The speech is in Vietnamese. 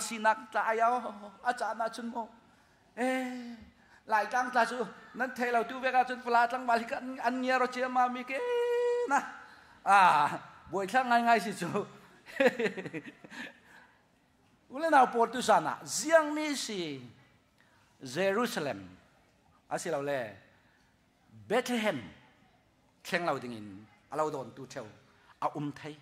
sinak taya achana à, chun mo eh lại tăng ta chú nên thế là tu về các chúng phật tăng balik anh anh nhớ rồi chưa mà mi cái na à buổi sáng ngay ngay chú ulen nào port tu sana riêng à? mi si Jerusalem asi lâu le, Bethlehem khen lâu đình in à, lâu đồn tu theo à um thấy